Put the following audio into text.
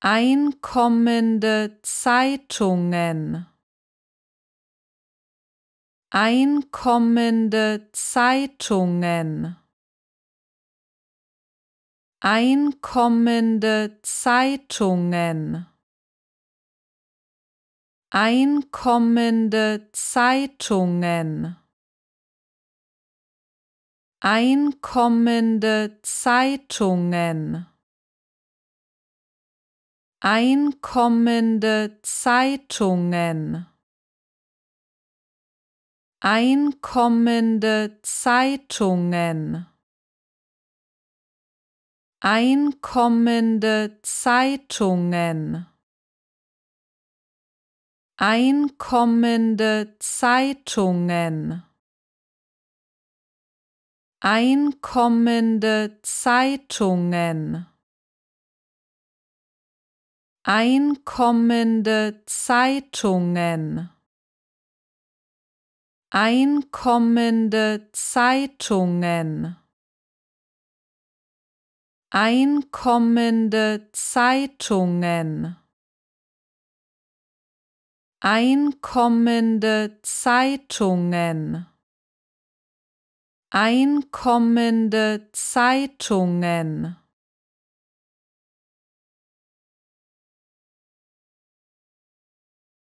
Einkommende Zeitungen Einkommende Zeitungen Einkommende Zeitungen Einkommende Zeitungen Einkommende Zeitungen einkommende Zeitungen einkommende Zeitungen einkommende Zeitungen einkommende Zeitungen einkommende Zeitungen Einkommende Zeitungen Einkommende Zeitungen Einkommende Zeitungen Einkommende Zeitungen Einkommende Zeitungen